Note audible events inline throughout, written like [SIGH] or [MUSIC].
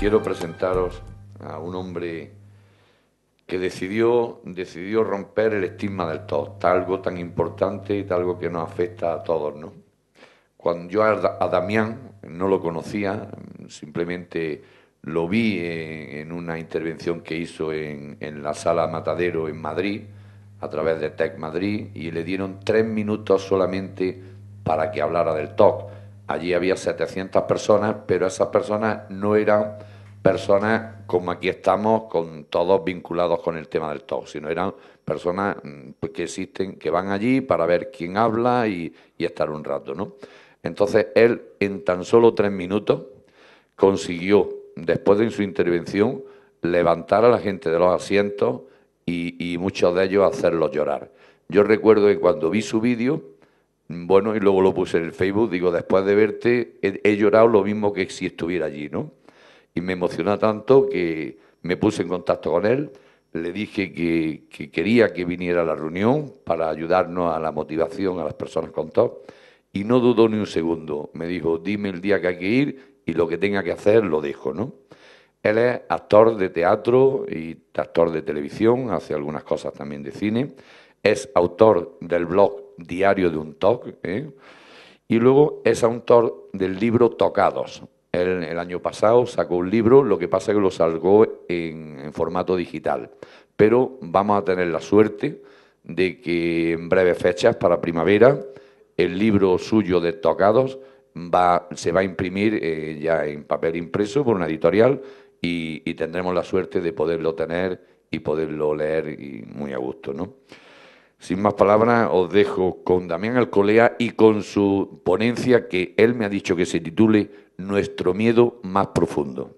quiero presentaros a un hombre que decidió, decidió romper el estigma del TOC, algo tan importante y algo que nos afecta a todos, ¿no? Cuando yo a Damián no lo conocía, simplemente lo vi en una intervención que hizo en, la sala Matadero en Madrid, a través de Tech Madrid, y le dieron tres minutos solamente para que hablara del TOC. Allí había 700 personas, pero esas personas no eran personas como aquí estamos, con todos vinculados con el tema del talk, sino eran personas mm, pues, que existen, que van allí para ver quién habla y, estar un rato, ¿no? Entonces él en tan solo tres minutos consiguió, después de su intervención, levantar a la gente de los asientos y, muchos de ellos hacerlos llorar. Yo recuerdo que cuando vi su vídeo, mm, bueno, y luego lo puse en el Facebook, digo, después de verte, he llorado lo mismo que si estuviera allí, ¿no? y me emocionó tanto que me puse en contacto con él, le dije que, quería que viniera a la reunión para ayudarnos a la motivación a las personas con TOC y no dudó ni un segundo. Me dijo, dime el día que hay que ir y lo que tenga que hacer lo dejo, ¿no? Él es actor de teatro y actor de televisión, hace algunas cosas también de cine. Es autor del blog Diario de un TOC ¿eh? y luego es autor del libro Tocados, el año pasado sacó un libro, lo que pasa es que lo salgó en, formato digital. Pero vamos a tener la suerte de que en breves fechas, para primavera, el libro suyo de tocados va, se va a imprimir eh, ya en papel impreso por una editorial y, y, tendremos la suerte de poderlo tener y poderlo leer y muy a gusto, ¿no? Sin más palabras, os dejo con Damián Alcolea y con su ponencia que él me ha dicho que se titule Nuestro miedo más profundo.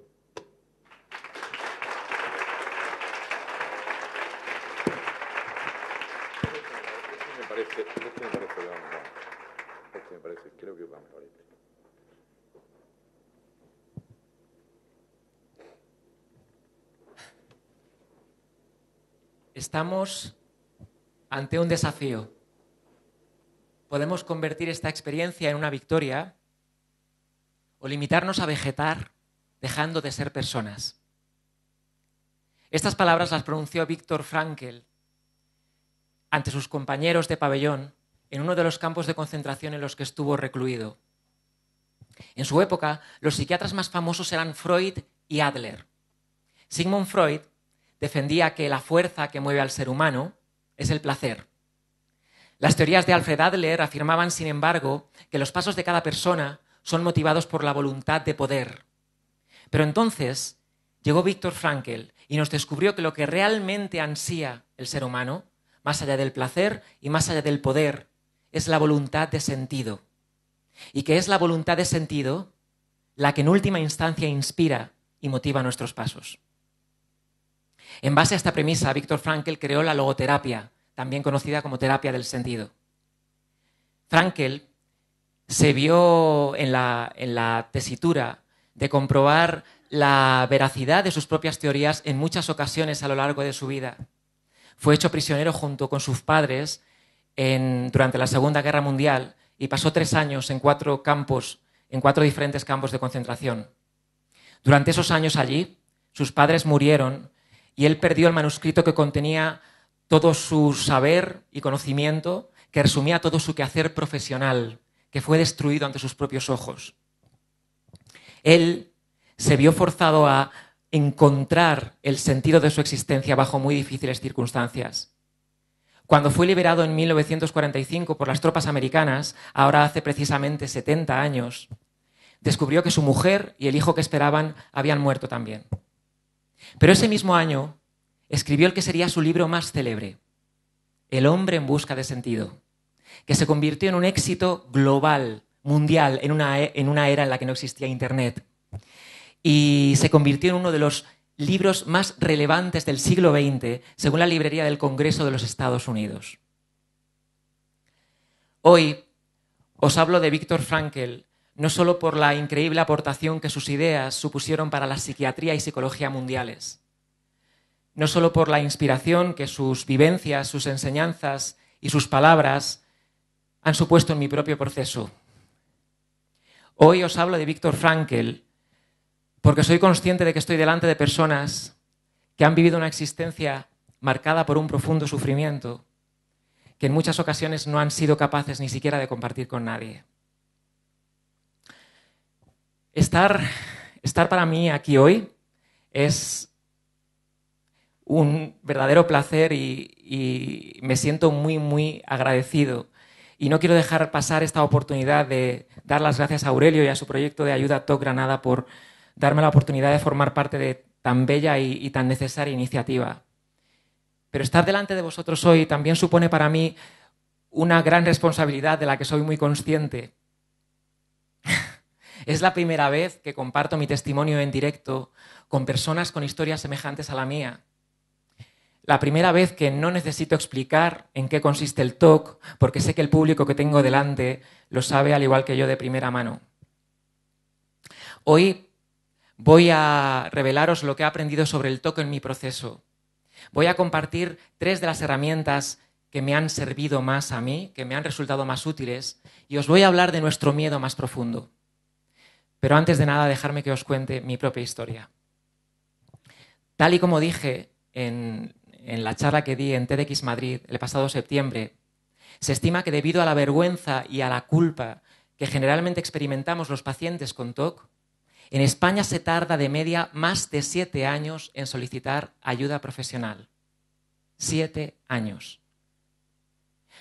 Estamos ante un desafío. Podemos convertir esta experiencia en una victoria o limitarnos a vegetar dejando de ser personas. Estas palabras las pronunció Víctor Frankel ante sus compañeros de pabellón en uno de los campos de concentración en los que estuvo recluido. En su época, los psiquiatras más famosos eran Freud y Adler. Sigmund Freud defendía que la fuerza que mueve al ser humano es el placer. Las teorías de Alfred Adler afirmaban, sin embargo, que los pasos de cada persona son motivados por la voluntad de poder. Pero entonces llegó Víctor Frankl y nos descubrió que lo que realmente ansía el ser humano, más allá del placer y más allá del poder, es la voluntad de sentido. Y que es la voluntad de sentido la que en última instancia inspira y motiva nuestros pasos. En base a esta premisa, Víctor Frankl creó la logoterapia, también conocida como terapia del sentido. Frankel se vio en la, tesitura de comprobar la veracidad de sus propias teorías en muchas ocasiones a lo largo de su vida. Fue hecho prisionero junto con sus padres durante la Segunda Guerra Mundial y pasó tres años en cuatro campos, en cuatro diferentes campos de concentración. Durante esos años allí, sus padres murieron y él perdió el manuscrito que contenía todo su saber y conocimiento, que resumía todo su quehacer profesional, que fue destruido ante sus propios ojos. Él se vio forzado a encontrar el sentido de su existencia bajo muy difíciles circunstancias. Cuando fue liberado en 1945 por las tropas americanas, ahora hace precisamente 70 años, descubrió que su mujer y el hijo que esperaban habían muerto también. Pero ese mismo año escribió el que sería su libro más célebre, El hombre en busca de sentido, que se convirtió en un éxito global, mundial, en una, e, era en la que no existía Internet. Y se convirtió en uno de los libros más relevantes del siglo XX, según la Librería del Congreso de los Estados Unidos. Hoy os hablo de Víctor Frankl, no solo por la increíble aportación que sus ideas supusieron para la psiquiatría y psicología mundiales, no solo por la inspiración que sus vivencias, sus enseñanzas y sus palabras han supuesto en mi propio proceso. Hoy os hablo de Víctor Frankl porque soy consciente de que estoy delante de personas que han vivido una existencia marcada por un profundo sufrimiento que en muchas ocasiones no han sido capaces ni siquiera de compartir con nadie. Estar, estar para mí aquí hoy es un verdadero placer y, me siento muy, muy agradecido. Y no quiero dejar pasar esta oportunidad de dar las gracias a Aurelio y a su proyecto de ayuda TOC Granada por darme la oportunidad de formar parte de tan bella y tan necesaria iniciativa. Pero estar delante de vosotros hoy también supone para mí una gran responsabilidad de la que soy muy consciente. [LAUGHS] Es la primera vez que comparto mi testimonio en directo con personas con historias semejantes a la mía la primera vez que no necesito explicar en qué consiste el TOC, porque sé que el público que tengo delante lo sabe al igual que yo de primera mano. Hoy voy a revelaros lo que he aprendido sobre el TOC en mi proceso. Voy a compartir tres de las herramientas que me han servido más a mí, que me han resultado más útiles, y os voy a hablar de nuestro miedo más profundo. Pero antes de nada, dejarme que os cuente mi propia historia. Tal y como dije en en la charla que di en TEDx Madrid el pasado septiembre, se estima que debido a la vergüenza y a la culpa que generalmente experimentamos los pacientes con TOC, en España se tarda de media más de siete años en solicitar ayuda profesional. Siete años.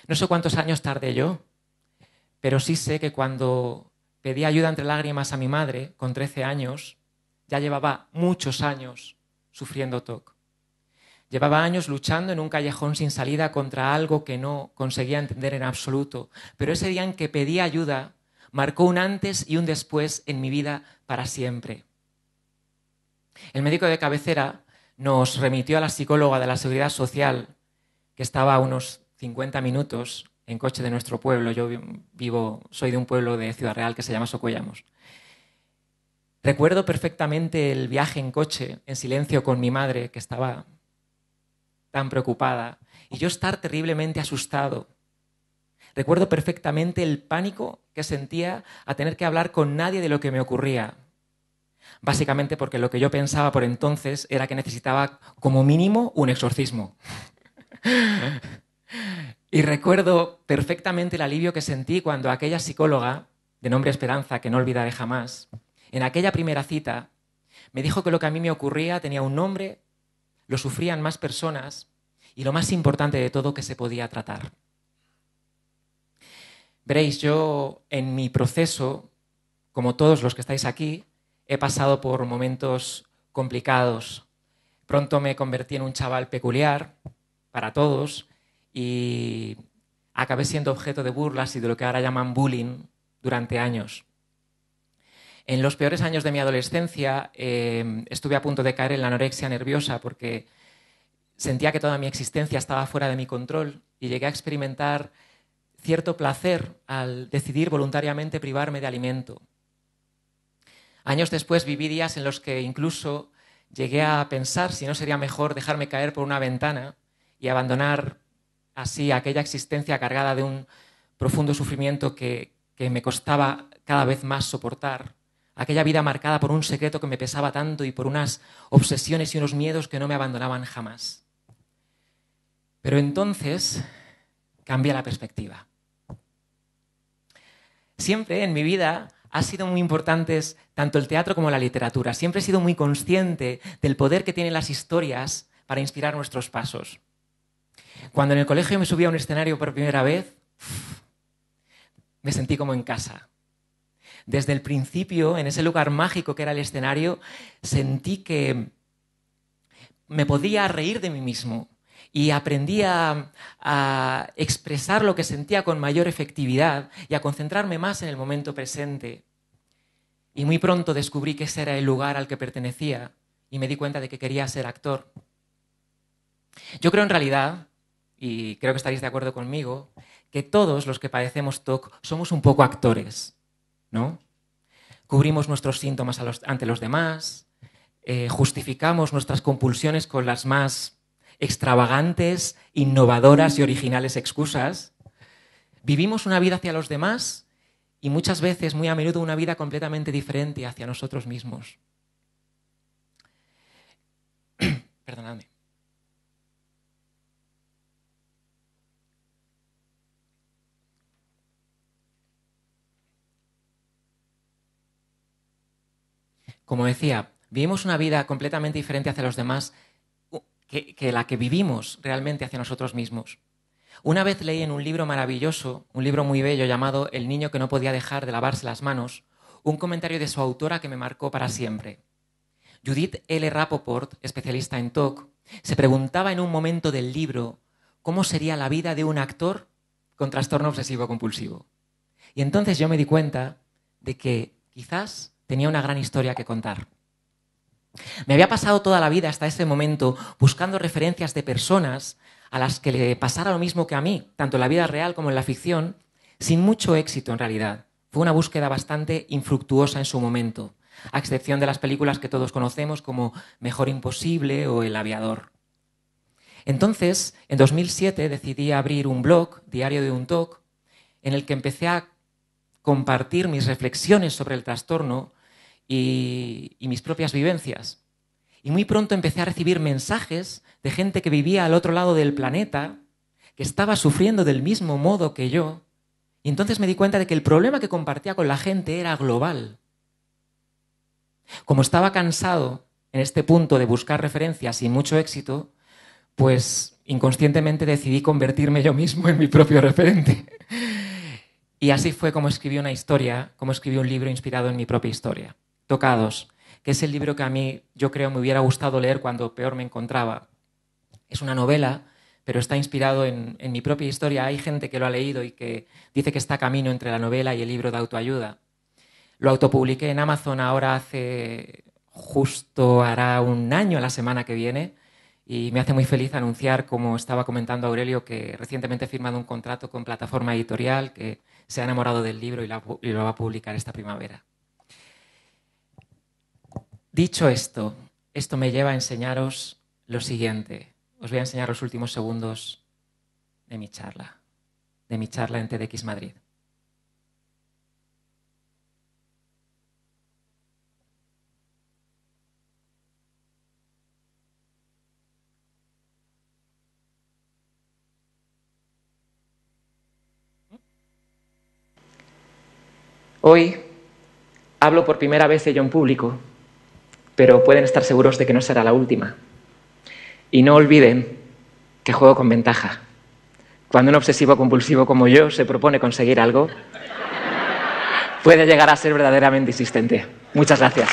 No sé cuántos años tardé yo, pero sí sé que cuando pedí ayuda entre lágrimas a mi madre, con trece años, ya llevaba muchos años sufriendo TOC. Llevaba años luchando en un callejón sin salida contra algo que no conseguía entender en absoluto, pero ese día en que pedí ayuda marcó un antes y un después en mi vida para siempre. El médico de cabecera nos remitió a la psicóloga de la Seguridad Social, que estaba a unos 50 minutos en coche de nuestro pueblo. Yo vivo, soy de un pueblo de Ciudad Real que se llama Socoyamos. Recuerdo perfectamente el viaje en coche, en silencio con mi madre, que estaba tan preocupada y yo estar terriblemente asustado. Recuerdo perfectamente el pánico que sentía a tener que hablar con nadie de lo que me ocurría. Básicamente porque lo que yo pensaba por entonces era que necesitaba como mínimo un exorcismo. y recuerdo perfectamente el alivio que sentí cuando aquella psicóloga, de nombre Esperanza, que no olvidaré jamás, en aquella primera cita, me dijo que lo que a mí me ocurría tenía un nombre lo sufrían más personas y lo más importante de todo que se podía tratar. Veréis, yo en mi proceso, como todos los que estáis aquí, he pasado por momentos complicados. Pronto me convertí en un chaval peculiar para todos y acabé siendo objeto de burlas y de lo que ahora llaman bullying durante años. En los peores años de mi adolescencia eh, estuve a punto de caer en la anorexia nerviosa porque sentía que toda mi existencia estaba fuera de mi control y llegué a experimentar cierto placer al decidir voluntariamente privarme de alimento. Años después viví días en los que incluso llegué a pensar si no sería mejor dejarme caer por una ventana y abandonar así aquella existencia cargada de un profundo sufrimiento que me costaba cada vez más soportar aquella vida marcada por un secreto que me pesaba tanto y por unas obsesiones y unos miedos que no me abandonaban jamás. Pero entonces cambia la perspectiva. Siempre en mi vida ha sido muy importantes tanto el teatro como la literatura. Siempre he sido muy consciente del poder que tienen las historias para inspirar nuestros pasos. Cuando en el colegio me subí a un escenario por primera vez, me sentí como en casa desde el principio, en ese lugar mágico que era el escenario, sentí que me podía reír de mí mismo y aprendí a, expresar lo que sentía con mayor efectividad y a concentrarme más en el momento presente. Y muy pronto descubrí que ese era el lugar al que pertenecía y me di cuenta de que quería ser actor. Yo creo en realidad, y creo que estaréis de acuerdo conmigo, que todos los que padecemos TOC somos un poco actores. ¿no? Cubrimos nuestros síntomas ante los demás, eh, justificamos nuestras compulsiones con las más extravagantes, innovadoras y originales excusas. Vivimos una vida hacia los demás y muchas veces, muy a menudo, una vida completamente diferente hacia nosotros mismos. [CLEARS THROAT] Perdóname. como decía, vivimos una vida completamente diferente hacia los demás que, la que vivimos realmente hacia nosotros mismos. Una vez leí en un libro maravilloso, un libro muy bello llamado El niño que no podía dejar de lavarse las manos, un comentario de su autora que me marcó para siempre. Judith L. Rapoport, especialista en TOC, se preguntaba en un momento del libro cómo sería la vida de un actor con trastorno obsesivo compulsivo. Y entonces yo me di cuenta de que quizás tenía una gran historia que contar. Me había pasado toda la vida hasta ese momento buscando referencias de personas a las que le pasara lo mismo que a mí, tanto en la vida real como en la ficción, sin mucho éxito en realidad. Fue una búsqueda bastante infructuosa en su momento, a excepción de las películas que todos conocemos como Mejor Imposible o El Aviador. Entonces, en 2007 decidí abrir un blog, Diario de un Talk, en el que empecé a compartir mis reflexiones sobre el trastorno y, mis propias vivencias. Y muy pronto empecé a recibir mensajes de gente que vivía al otro lado del planeta, que estaba sufriendo del mismo modo que yo. Y entonces me di cuenta de que el problema que compartía con la gente era global. Como estaba cansado en este punto de buscar referencias sin mucho éxito, pues inconscientemente decidí convertirme yo mismo en mi propio referente. [LAUGHS] Y así fue como escribí una historia, como escribí un libro inspirado en mi propia historia. Tocados, que es el libro que a mí yo creo me hubiera gustado leer cuando peor me encontraba. Es una novela, pero está inspirado en, mi propia historia. Hay gente que lo ha leído y que dice que está camino entre la novela y el libro de autoayuda. Lo autopubliqué en Amazon ahora hace justo hará un año la semana que viene y me hace muy feliz anunciar, como estaba comentando Aurelio, que recientemente he firmado un contrato con plataforma editorial que se ha enamorado del libro y lo va a publicar esta primavera. Dicho esto, esto me lleva a enseñaros lo siguiente. Os voy a enseñar los últimos segundos de mi charla, de mi charla en TDX Madrid. Hoy hablo por primera vez ello en público pero pueden estar seguros de que no será la última. Y no olviden que juego con ventaja. Cuando un obsesivo compulsivo como yo se propone conseguir algo, puede llegar a ser verdaderamente insistente. Muchas gracias.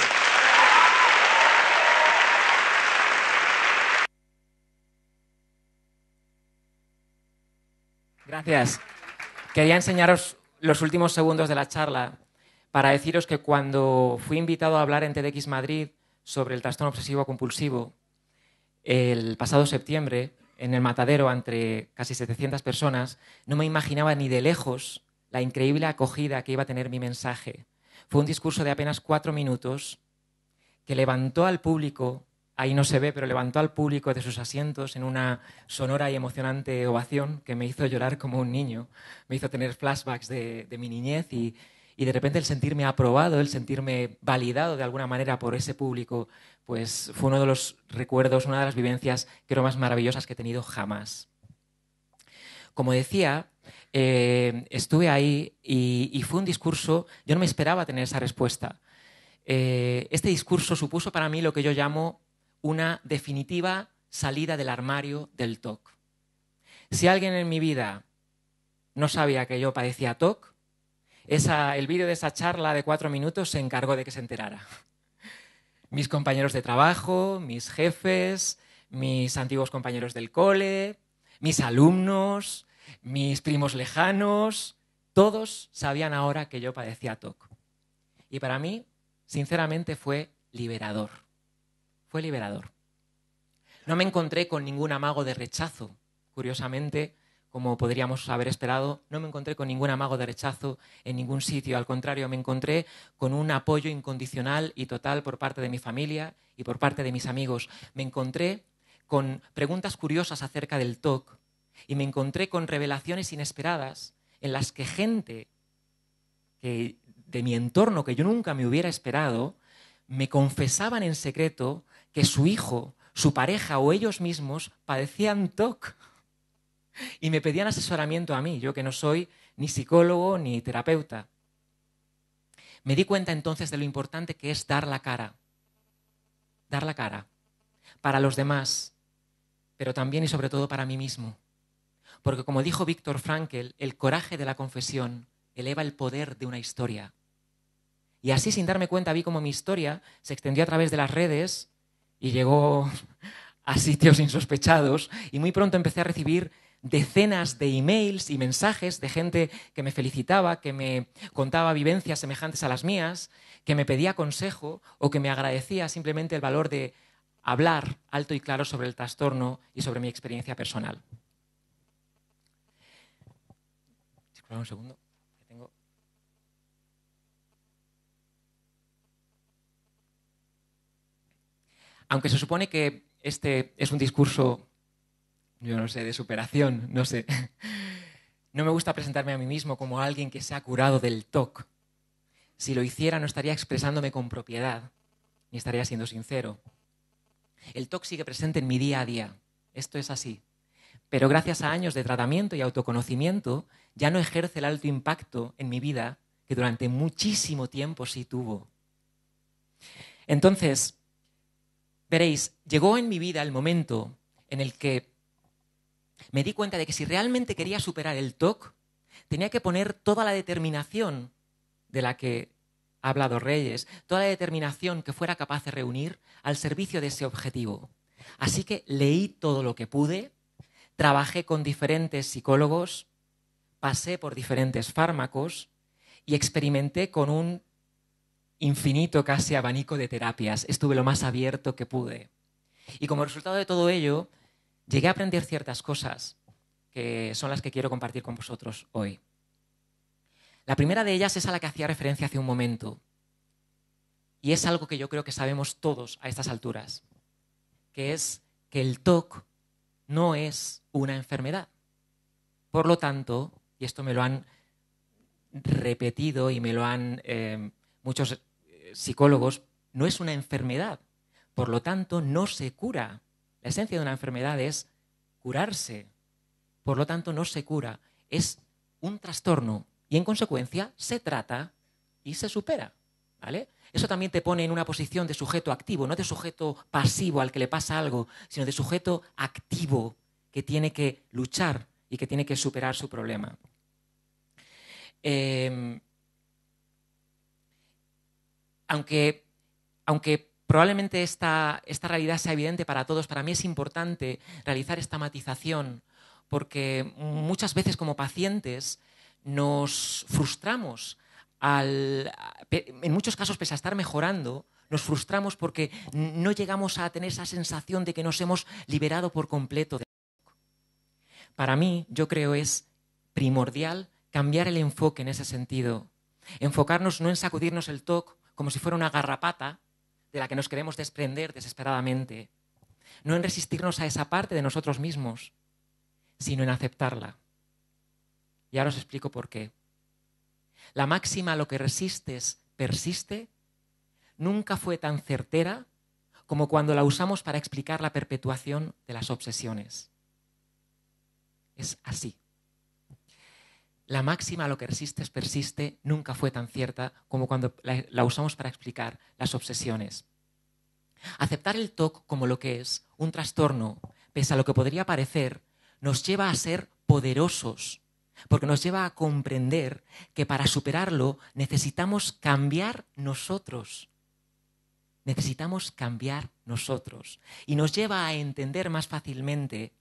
Gracias. Quería enseñaros los últimos segundos de la charla para deciros que cuando fui invitado a hablar en TDX Madrid, sobre el trastorno obsesivo compulsivo el pasado septiembre en el matadero entre casi 700 personas, no me imaginaba ni de lejos la increíble acogida que iba a tener mi mensaje. Fue un discurso de apenas cuatro minutos que levantó al público, ahí no se ve, pero levantó al público de sus asientos en una sonora y emocionante ovación que me hizo llorar como un niño, me hizo tener flashbacks de, de mi niñez y, y de repente el sentirme aprobado, el sentirme validado de alguna manera por ese público, pues fue uno de los recuerdos, una de las vivencias creo más maravillosas que he tenido jamás. Como decía, eh, estuve ahí y, fue un discurso, yo no me esperaba tener esa respuesta. Eh, este discurso supuso para mí lo que yo llamo una definitiva salida del armario del TOC. Si alguien en mi vida no sabía que yo padecía TOC, el vídeo de esa charla de cuatro minutos se encargó de que se enterara. Mis compañeros de trabajo, mis jefes, mis antiguos compañeros del cole, mis alumnos, mis primos lejanos, todos sabían ahora que yo padecía TOC. Y para mí, sinceramente, fue liberador. Fue liberador. No me encontré con ningún amago de rechazo. Curiosamente, como podríamos haber esperado. No me encontré con ningún amago de rechazo en ningún sitio, al contrario, me encontré con un apoyo incondicional y total por parte de mi familia y por parte de mis amigos. Me encontré con preguntas curiosas acerca del TOC y me encontré con revelaciones inesperadas en las que gente que de mi entorno que yo nunca me hubiera esperado me confesaban en secreto que su hijo, su pareja o ellos mismos padecían TOC. Y me pedían asesoramiento a mí, yo que no soy ni psicólogo ni terapeuta. Me di cuenta entonces de lo importante que es dar la cara, dar la cara para los demás, pero también y sobre todo para mí mismo. Porque como dijo Víctor Frankel, el coraje de la confesión eleva el poder de una historia. Y así, sin darme cuenta, vi cómo mi historia se extendió a través de las redes y llegó [LAUGHS] a sitios insospechados y muy pronto empecé a recibir decenas de emails y mensajes de gente que me felicitaba, que me contaba vivencias semejantes a las mías, que me pedía consejo o que me agradecía simplemente el valor de hablar alto y claro sobre el trastorno y sobre mi experiencia personal. Aunque se supone que este es un discurso yo no sé, de superación, no sé. No me gusta presentarme a mí mismo como alguien que se ha curado del TOC. Si lo hiciera no estaría expresándome con propiedad, ni estaría siendo sincero. El TOC sigue presente en mi día a día, esto es así. Pero gracias a años de tratamiento y autoconocimiento, ya no ejerce el alto impacto en mi vida que durante muchísimo tiempo sí tuvo. Entonces, veréis, llegó en mi vida el momento en el que me di cuenta de que si realmente quería superar el TOC, tenía que poner toda la determinación de la que ha hablado Reyes, toda la determinación que fuera capaz de reunir al servicio de ese objetivo. Así que leí todo lo que pude, trabajé con diferentes psicólogos, pasé por diferentes fármacos y experimenté con un infinito casi abanico de terapias. Estuve lo más abierto que pude. Y como resultado de todo ello, llegué a aprender ciertas cosas que son las que quiero compartir con vosotros hoy. La primera de ellas es a la que hacía referencia hace un momento, y es algo que yo creo que sabemos todos a estas alturas, que es que el TOC no es una enfermedad. Por lo tanto, y esto me lo han repetido y me lo han eh, muchos eh, psicólogos, no es una enfermedad. Por lo tanto, no se cura. La esencia de una enfermedad es curarse. Por lo tanto, no se cura. Es un trastorno y, en consecuencia, se trata y se supera. ¿Vale? Eso también te pone en una posición de sujeto activo, no de sujeto pasivo al que le pasa algo, sino de sujeto activo que tiene que luchar y que tiene que superar su problema. Em, aunque, aunque Probablemente esta, realidad sea evidente para todos. Para mí es importante realizar esta matización porque muchas veces como pacientes nos frustramos al, en muchos casos, pese a estar mejorando, nos frustramos porque no llegamos a tener esa sensación de que nos hemos liberado por completo. Para mí, yo creo es primordial cambiar el enfoque en ese sentido. Enfocarnos no en sacudirnos el TOC como si fuera una garrapata, de la que nos queremos desprender desesperadamente. No en resistirnos a esa parte de nosotros mismos, sino en aceptarla. Y ahora os explico por qué. La máxima lo que resistes persiste nunca fue tan certera como cuando la usamos para explicar la perpetuación de las obsesiones. Es así. La máxima lo que resistes persiste nunca fue tan cierta como cuando la, la usamos para explicar las obsesiones. Aceptar el TOC como lo que es, un trastorno, pese a lo que podría parecer, nos lleva a ser poderosos, porque nos lleva a comprender que para superarlo necesitamos cambiar nosotros. Necesitamos cambiar nosotros. Y nos lleva a entender más fácilmente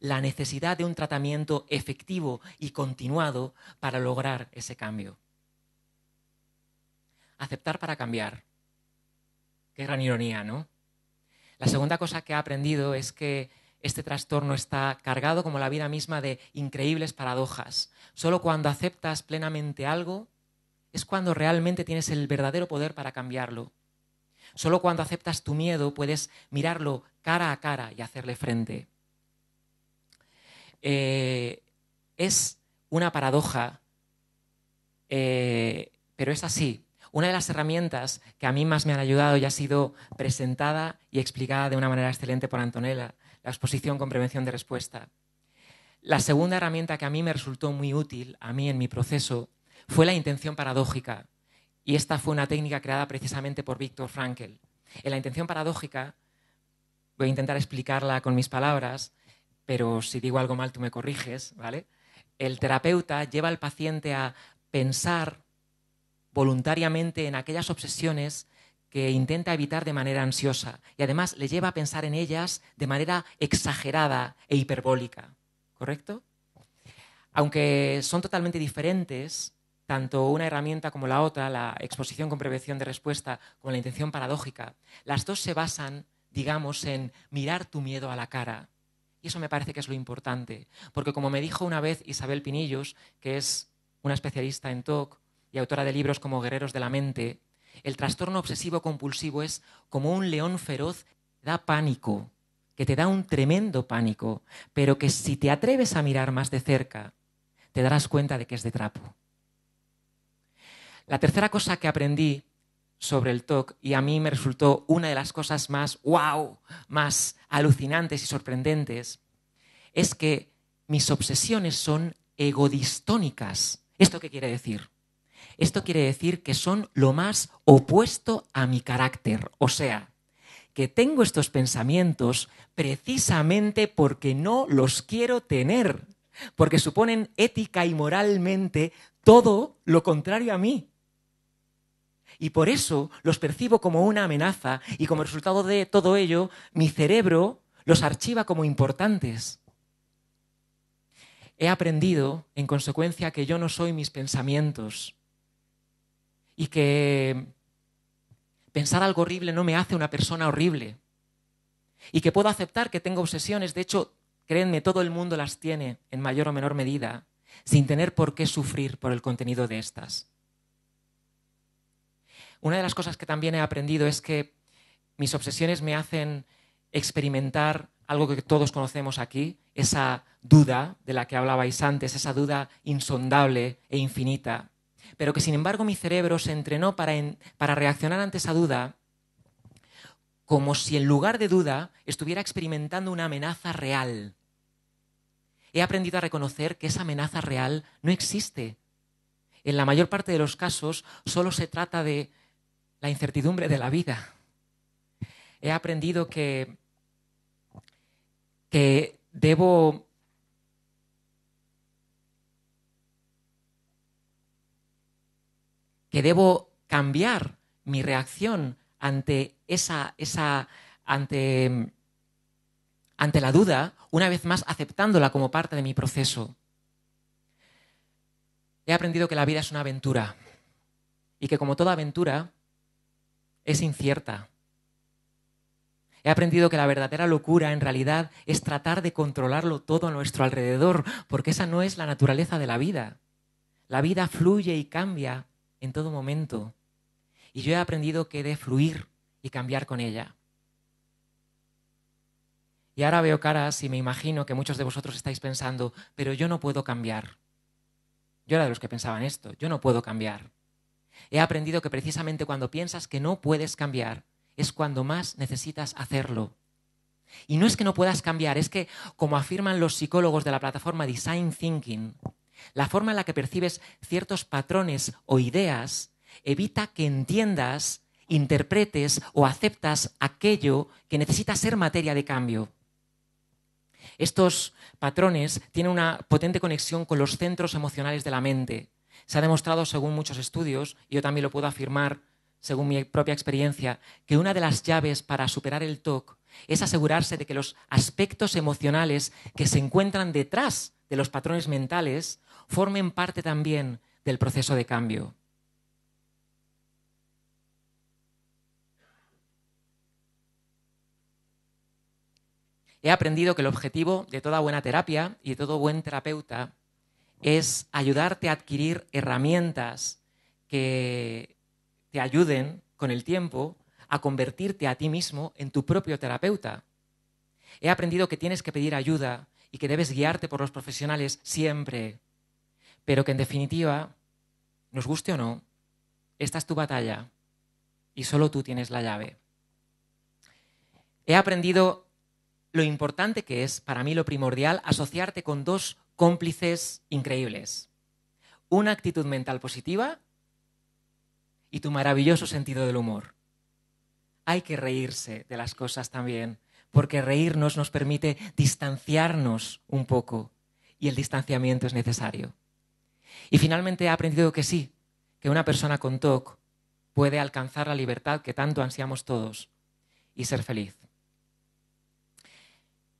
la necesidad de un tratamiento efectivo y continuado para lograr ese cambio. Aceptar para cambiar. Qué gran ironía, ¿no? La segunda cosa que he aprendido es que este trastorno está cargado como la vida misma de increíbles paradojas. Solo cuando aceptas plenamente algo es cuando realmente tienes el verdadero poder para cambiarlo. Solo cuando aceptas tu miedo puedes mirarlo cara a cara y hacerle frente. Eh, es una paradoja, eh, pero es así. Una de las herramientas que a mí más me han ayudado y ha sido presentada y explicada de una manera excelente por Antonella, la exposición con prevención de respuesta. La segunda herramienta que a mí me resultó muy útil, a mí en mi proceso, fue la intención paradójica. Y esta fue una técnica creada precisamente por Víctor Frankl. En la intención paradójica, voy a intentar explicarla con mis palabras, pero si digo algo mal tú me corriges, ¿vale? El terapeuta lleva al paciente a pensar voluntariamente en aquellas obsesiones que intenta evitar de manera ansiosa y además le lleva a pensar en ellas de manera exagerada e hiperbólica, ¿correcto? Aunque son totalmente diferentes, tanto una herramienta como la otra, la exposición con prevención de respuesta con la intención paradójica, las dos se basan, digamos, en mirar tu miedo a la cara y eso me parece que es lo importante, porque como me dijo una vez Isabel Pinillos, que es una especialista en TOC y autora de libros como Guerreros de la Mente, el trastorno obsesivo compulsivo es como un león feroz que da pánico, que te da un tremendo pánico, pero que si te atreves a mirar más de cerca, te darás cuenta de que es de trapo. La tercera cosa que aprendí sobre el TOC y a mí me resultó una de las cosas más wow, más alucinantes y sorprendentes, es que mis obsesiones son egodistónicas. ¿Esto qué quiere decir? Esto quiere decir que son lo más opuesto a mi carácter, o sea, que tengo estos pensamientos precisamente porque no los quiero tener, porque suponen ética y moralmente todo lo contrario a mí. Y por eso los percibo como una amenaza y como resultado de todo ello, mi cerebro los archiva como importantes. He aprendido, en consecuencia, que yo no soy mis pensamientos y que pensar algo horrible no me hace una persona horrible y que puedo aceptar que tengo obsesiones. De hecho, créanme, todo el mundo las tiene en mayor o menor medida, sin tener por qué sufrir por el contenido de estas. Una de las cosas que también he aprendido es que mis obsesiones me hacen experimentar algo que todos conocemos aquí, esa duda de la que hablabais antes, esa duda insondable e infinita, pero que sin embargo mi cerebro se entrenó para, reaccionar ante esa duda como si en lugar de duda estuviera experimentando una amenaza real. He aprendido a reconocer que esa amenaza real no existe. En la mayor parte de los casos solo se trata de la incertidumbre de la vida. He aprendido que, que debo que debo cambiar mi reacción ante esa, esa ante, ante la duda, una vez más aceptándola como parte de mi proceso. He aprendido que la vida es una aventura y que como toda aventura es incierta. He aprendido que la verdadera locura en realidad es tratar de controlarlo todo a nuestro alrededor, porque esa no es la naturaleza de la vida. La vida fluye y cambia en todo momento. Y yo he aprendido que he de fluir y cambiar con ella. Y ahora veo caras y me imagino que muchos de vosotros estáis pensando, pero yo no puedo cambiar. Yo era de los que pensaban esto, yo no puedo cambiar. He aprendido que precisamente cuando piensas que no puedes cambiar, es cuando más necesitas hacerlo. Y no es que no puedas cambiar, es que, como afirman los psicólogos de la plataforma Design Thinking, la forma en la que percibes ciertos patrones o ideas evita que entiendas, interpretes o aceptas aquello que necesita ser materia de cambio. Estos patrones tienen una potente conexión con los centros emocionales de la mente, se ha demostrado, según muchos estudios, y yo también lo puedo afirmar, según mi propia experiencia, que una de las llaves para superar el TOC es asegurarse de que los aspectos emocionales que se encuentran detrás de los patrones mentales formen parte también del proceso de cambio. He aprendido que el objetivo de toda buena terapia y de todo buen terapeuta es ayudarte a adquirir herramientas que te ayuden con el tiempo a convertirte a ti mismo en tu propio terapeuta. He aprendido que tienes que pedir ayuda y que debes guiarte por los profesionales siempre, pero que en definitiva, nos guste o no, esta es tu batalla y solo tú tienes la llave. He aprendido lo importante que es, para mí lo primordial, asociarte con dos cómplices increíbles. Una actitud mental positiva y tu maravilloso sentido del humor. Hay que reírse de las cosas también, porque reírnos nos permite distanciarnos un poco y el distanciamiento es necesario. Y finalmente he aprendido que sí, que una persona con TOC puede alcanzar la libertad que tanto ansiamos todos y ser feliz.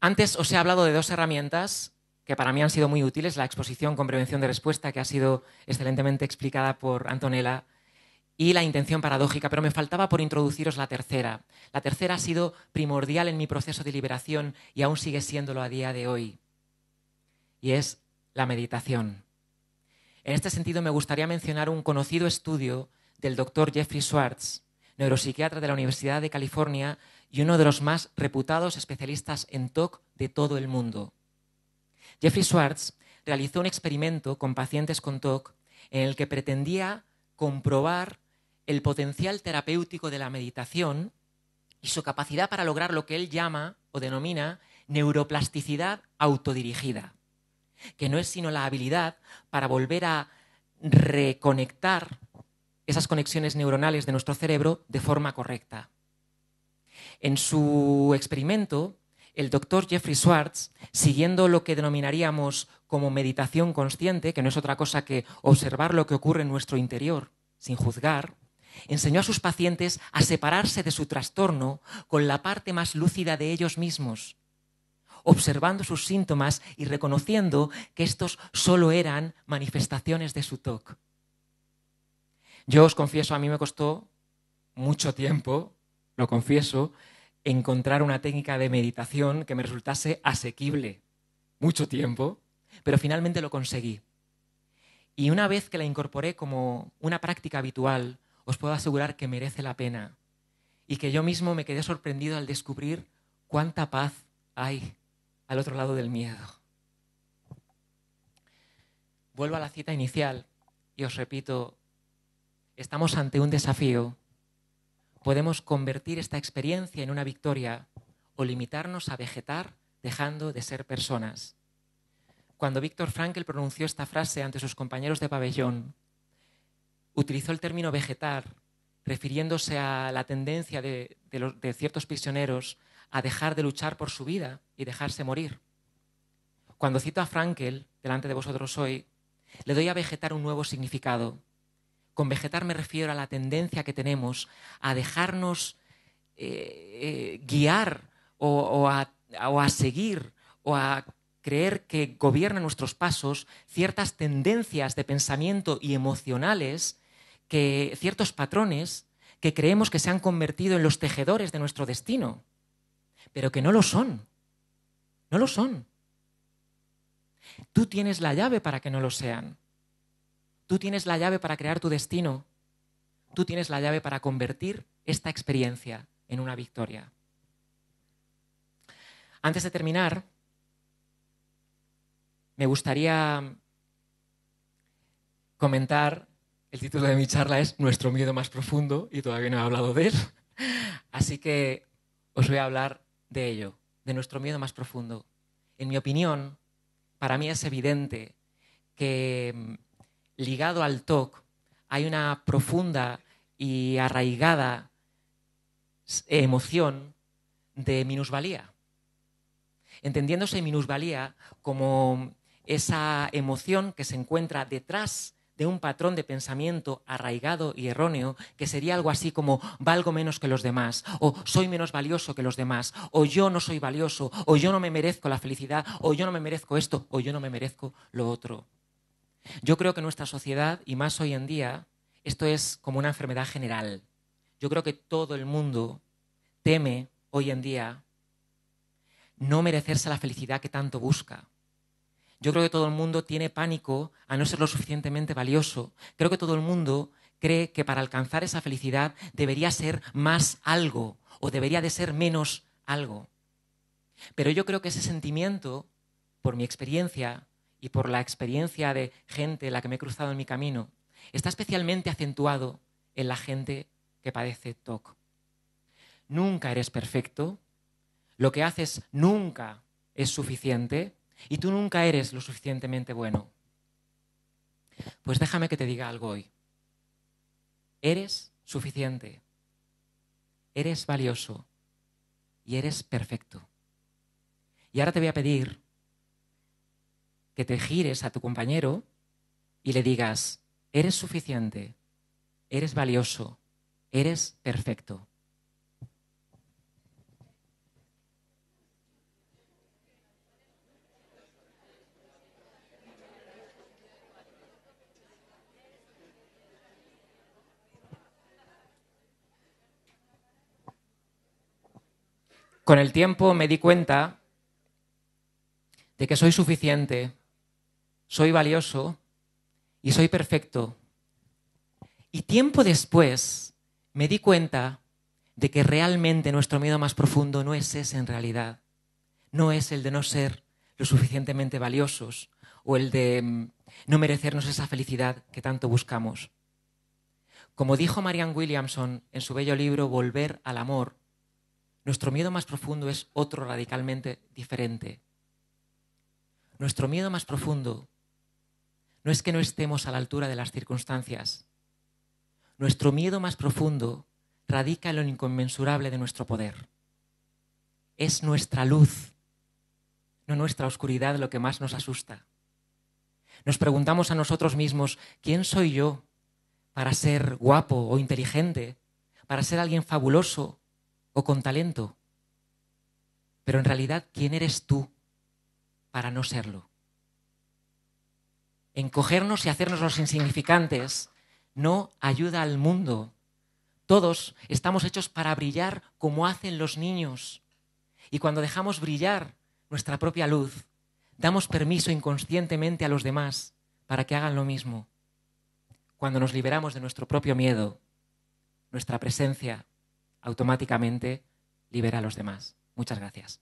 Antes os he hablado de dos herramientas que para mí han sido muy útiles, la exposición con prevención de respuesta, que ha sido excelentemente explicada por Antonella, y la intención paradójica, pero me faltaba por introduciros la tercera. La tercera ha sido primordial en mi proceso de liberación y aún sigue siéndolo a día de hoy, y es la meditación. En este sentido, me gustaría mencionar un conocido estudio del doctor Jeffrey Schwartz, neuropsiquiatra de la Universidad de California y uno de los más reputados especialistas en TOC de todo el mundo. Jeffrey Schwartz realizó un experimento con pacientes con TOC en el que pretendía comprobar el potencial terapéutico de la meditación y su capacidad para lograr lo que él llama o denomina neuroplasticidad autodirigida, que no es sino la habilidad para volver a reconectar esas conexiones neuronales de nuestro cerebro de forma correcta. En su experimento, el doctor Jeffrey Schwartz, siguiendo lo que denominaríamos como meditación consciente, que no es otra cosa que observar lo que ocurre en nuestro interior sin juzgar, enseñó a sus pacientes a separarse de su trastorno con la parte más lúcida de ellos mismos, observando sus síntomas y reconociendo que estos solo eran manifestaciones de su TOC. Yo os confieso, a mí me costó mucho tiempo, lo confieso, encontrar una técnica de meditación que me resultase asequible. Mucho tiempo, pero finalmente lo conseguí. Y una vez que la incorporé como una práctica habitual, os puedo asegurar que merece la pena y que yo mismo me quedé sorprendido al descubrir cuánta paz hay al otro lado del miedo. Vuelvo a la cita inicial y os repito, estamos ante un desafío podemos convertir esta experiencia en una victoria o limitarnos a vegetar dejando de ser personas. Cuando Víctor Frankl pronunció esta frase ante sus compañeros de pabellón, utilizó el término vegetar refiriéndose a la tendencia de, de ciertos prisioneros a dejar de luchar por su vida y dejarse morir. Cuando cito a Frankel delante de vosotros hoy, le doy a vegetar un nuevo significado. Con vegetar me refiero a la tendencia que tenemos a dejarnos eh, eh, guiar o, a, seguir o a creer que gobiernan nuestros pasos ciertas tendencias de pensamiento y emocionales, que ciertos patrones que creemos que se han convertido en los tejedores de nuestro destino, pero que no lo son. No lo son. Tú tienes la llave para que no lo sean. Tú tienes la llave para crear tu destino. Tú tienes la llave para convertir esta experiencia en una victoria. Antes de terminar, me gustaría comentar, el título de mi charla es Nuestro miedo más profundo y todavía no he hablado de él, así que os voy a hablar de ello, de nuestro miedo más profundo. En mi opinión, para mí es evidente que ligado al TOC hay una profunda y arraigada emoción de minusvalía, entendiéndose minusvalía como esa emoción que se encuentra detrás de un patrón de pensamiento arraigado y erróneo que sería algo así como valgo menos que los demás, o soy menos valioso que los demás, o yo no soy valioso, o yo no me merezco la felicidad, o yo no me merezco esto, o yo no me merezco lo otro. Yo creo que nuestra sociedad, y más hoy en día, esto es como una enfermedad general. Yo creo que todo el mundo teme hoy en día no merecerse la felicidad que tanto busca. Yo creo que todo el mundo tiene pánico a no ser lo suficientemente valioso. Creo que todo el mundo cree que para alcanzar esa felicidad debería ser más algo o debería de ser menos algo. Pero yo creo que ese sentimiento, por mi experiencia, y por la experiencia de gente la que me he cruzado en mi camino, está especialmente acentuado en la gente que padece TOC. Nunca eres perfecto, lo que haces nunca es suficiente y tú nunca eres lo suficientemente bueno. Pues déjame que te diga algo hoy. Eres suficiente, eres valioso y eres perfecto. Y ahora te voy a pedir que te gires a tu compañero y le digas, eres suficiente, eres valioso, eres perfecto. Con el tiempo me di cuenta de que soy suficiente, soy valioso y soy perfecto. Y tiempo después me di cuenta de que realmente nuestro miedo más profundo no es ese en realidad. No es el de no ser lo suficientemente valiosos o el de mm, no merecernos esa felicidad que tanto buscamos. Como dijo Marianne Williamson en su bello libro Volver al Amor, nuestro miedo más profundo es otro radicalmente diferente. Nuestro miedo más profundo no es que no estemos a la altura de las circunstancias. Nuestro miedo más profundo radica en lo inconmensurable de nuestro poder. Es nuestra luz, no nuestra oscuridad lo que más nos asusta. Nos preguntamos a nosotros mismos, ¿quién soy yo para ser guapo o inteligente, para ser alguien fabuloso o con talento? Pero en realidad, ¿quién eres tú para no serlo? encogernos y hacernos los insignificantes no ayuda al mundo. Todos estamos hechos para brillar como hacen los niños. Y cuando dejamos brillar nuestra propia luz, damos permiso inconscientemente a los demás para que hagan lo mismo. Cuando nos liberamos de nuestro propio miedo, nuestra presencia automáticamente libera a los demás. Muchas gracias.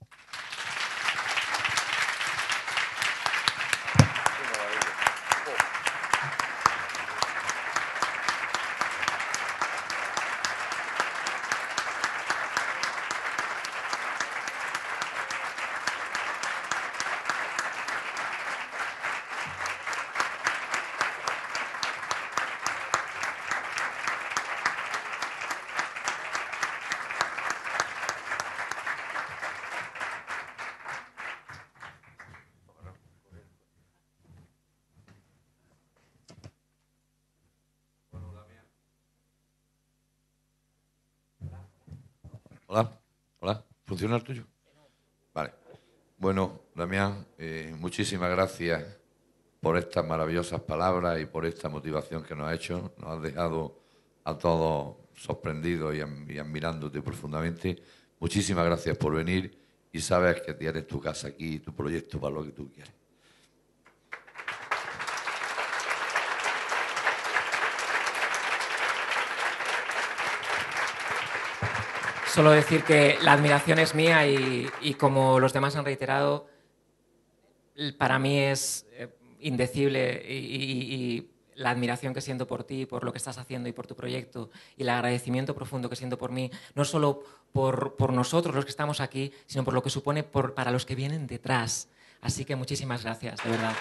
Vale. Bueno, Damián, eh, muchísimas gracias por estas maravillosas palabras y por esta motivación que nos ha hecho. Nos has dejado a todos sorprendidos y admirándote profundamente. Muchísimas gracias por venir y sabes que tienes tu casa aquí y tu proyecto para lo que tú quieres. Solo decir que la admiración es mía y, como los demás han reiterado, para mí es eh, indecible y, la admiración que siento por ti, por lo que estás haciendo y por tu proyecto y el agradecimiento profundo que siento por mí, no solo por, por nosotros los que estamos aquí, sino por lo que supone para los que vienen detrás. Así que muchísimas gracias, de verdad.